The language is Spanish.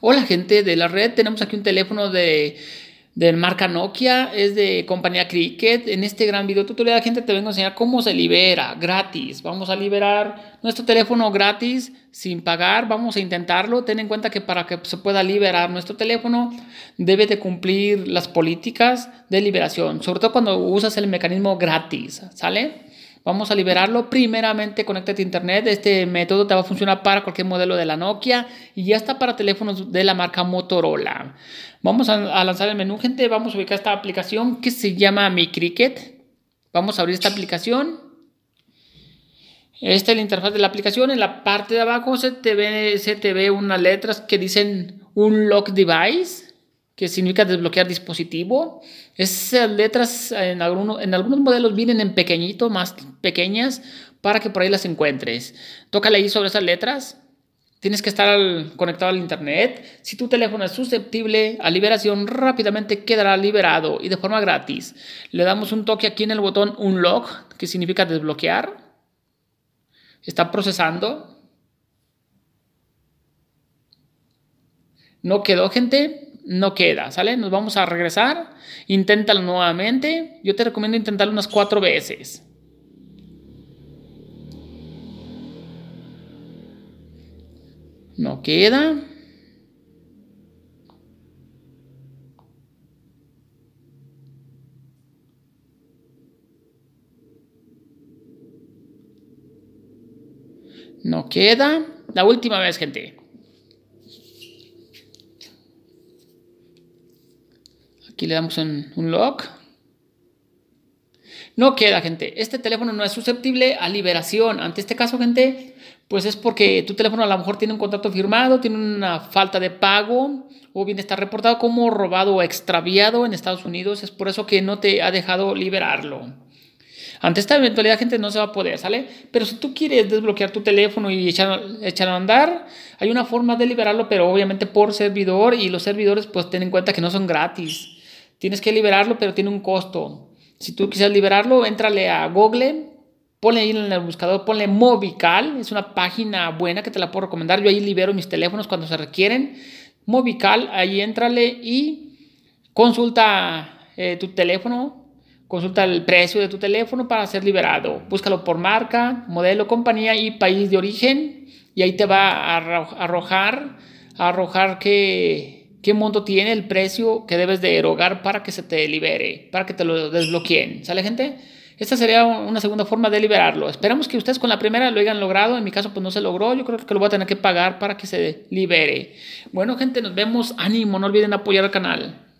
Hola gente de la red, tenemos aquí un teléfono de, marca Nokia, es de compañía Cricket. En este gran video tutorial, gente, te vengo a enseñar cómo se libera gratis. Vamos a liberar nuestro teléfono gratis sin pagar, vamos a intentarlo. Ten en cuenta que para que se pueda liberar nuestro teléfono debe de cumplir las políticas de liberación, sobre todo cuando usas el mecanismo gratis, ¿sale? Vamos a liberarlo. Primeramente, conéctate a internet. Este método te va a funcionar para cualquier modelo de la Nokia y ya está para teléfonos de la marca Motorola. Vamos a, lanzar el menú, gente. Vamos a ubicar esta aplicación que se llama Mi Cricket. Vamos a abrir esta aplicación. Esta es la interfaz de la aplicación. En la parte de abajo se te ve, se ve unas letras que dicen un lock device que significa desbloquear dispositivo. Esas letras en, en algunos modelos vienen en pequeñito, más pequeñas, para que por ahí las encuentres. Tócale ahí sobre esas letras. Tienes que estar conectado al Internet. Si tu teléfono es susceptible a liberación, rápidamente quedará liberado y de forma gratis. Le damos un toque aquí en el botón Unlock, que significa desbloquear. Está procesando. No quedó, gente no queda, ¿sale? Nos vamos a regresar, inténtalo nuevamente, yo te recomiendo intentarlo unas cuatro veces. No queda. No queda. La última vez, gente. le damos un, un lock. No queda, gente. Este teléfono no es susceptible a liberación. Ante este caso, gente, pues es porque tu teléfono a lo mejor tiene un contrato firmado, tiene una falta de pago o bien está reportado como robado o extraviado en Estados Unidos. Es por eso que no te ha dejado liberarlo. Ante esta eventualidad, gente, no se va a poder, ¿sale? Pero si tú quieres desbloquear tu teléfono y echar echarlo a andar, hay una forma de liberarlo, pero obviamente por servidor y los servidores pues ten en cuenta que no son gratis. Tienes que liberarlo, pero tiene un costo. Si tú quisieras liberarlo, entrale a Google, ponle ahí en el buscador, ponle Movical, es una página buena que te la puedo recomendar. Yo ahí libero mis teléfonos cuando se requieren. Movical, ahí entrale y consulta eh, tu teléfono, Consulta el precio de tu teléfono para ser liberado. Búscalo por marca, modelo, compañía y país de origen. Y ahí te va a arrojar, a arrojar que qué monto tiene el precio que debes de erogar para que se te libere, para que te lo desbloqueen. ¿Sale gente? Esta sería una segunda forma de liberarlo. Esperamos que ustedes con la primera lo hayan logrado. En mi caso, pues no se logró. Yo creo que lo voy a tener que pagar para que se libere. Bueno, gente, nos vemos. Ánimo, no olviden apoyar al canal.